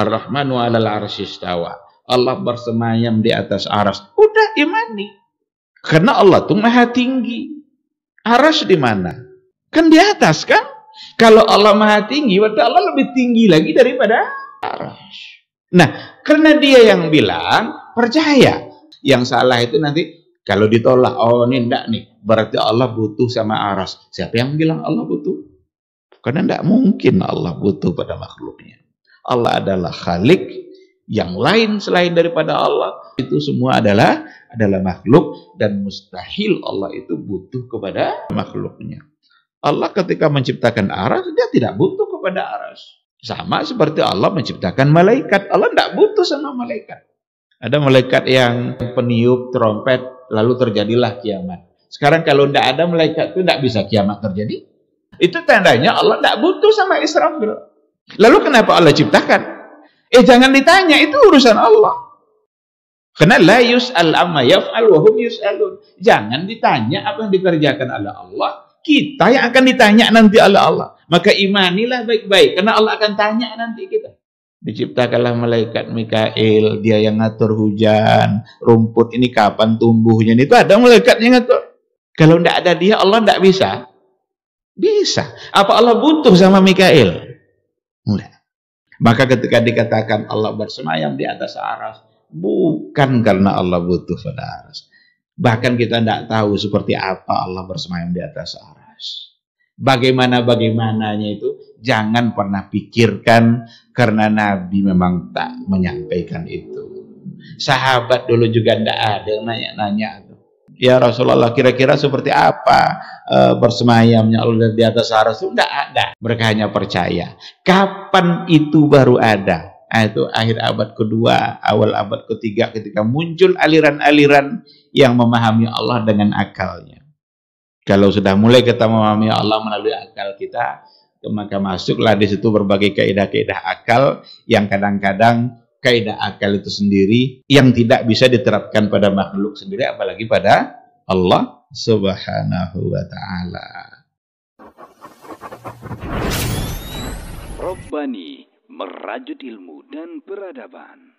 Ar-Rahmanu 'alal arsistawa. Allah bersemayam di atas aras. Udah imani. Karena Allah tuh maha tinggi. Aras di mana? Kan di atas kan? Kalau Allah maha tinggi, berarti Allah lebih tinggi lagi daripada aras. Nah, karena dia yang bilang, percaya. Yang salah itu nanti kalau ditolak, oh ini enggak nih, berarti Allah butuh sama aras. Siapa yang bilang Allah butuh? Karena enggak mungkin Allah butuh pada makhluknya. Allah adalah khalik, yang lain selain daripada Allah itu semua adalah adalah makhluk dan mustahil Allah itu butuh kepada makhluknya. Allah ketika menciptakan aras dia tidak butuh kepada aras. Sama seperti Allah menciptakan malaikat, Allah tidak butuh sama malaikat. Ada malaikat yang peniup trompet lalu terjadilah kiamat. Sekarang kalau tidak ada malaikat itu tidak bisa kiamat terjadi. Itu tandanya Allah tidak butuh sama Israfil. Lalu kenapa Allah ciptakan? Eh jangan ditanya, itu urusan Allah. Karena la yus'al amma yaf'al wa hum yus'alun. Jangan ditanya apa yang dikerjakan oleh Allah, kita yang akan ditanya nanti oleh Allah. Maka imanilah baik-baik karena Allah akan tanya nanti kita. Diciptakanlah malaikat Mikail, dia yang ngatur hujan, rumput ini kapan tumbuhnya. Itu ada malaikat yang ngatur. Kalau tidak ada dia, Allah tidak bisa. Bisa. Apa Allah butuh sama Mikail? Mulia. Maka ketika dikatakan Allah bersemayam di atas aras, bukan karena Allah butuh pada aras. Bahkan kita tidak tahu seperti apa Allah bersemayam di atas aras. Bagaimana-bagaimananya itu jangan pernah pikirkan karena Nabi memang tak menyampaikan itu. Sahabat dulu juga tidak ada nanya-nanya ya Rasulullah kira-kira seperti apa e, bersemayamnya Allah di atas aras itu tidak ada mereka hanya percaya kapan itu baru ada nah, itu akhir abad kedua awal abad ketiga ketika muncul aliran-aliran yang memahami Allah dengan akalnya kalau sudah mulai kita memahami Allah melalui akal kita maka masuklah di situ berbagai kaidah-kaidah akal yang kadang-kadang kaidah akal itu sendiri yang tidak bisa diterapkan pada makhluk sendiri apalagi pada Allah Subhanahu wa taala. Rabbani merajut ilmu dan peradaban.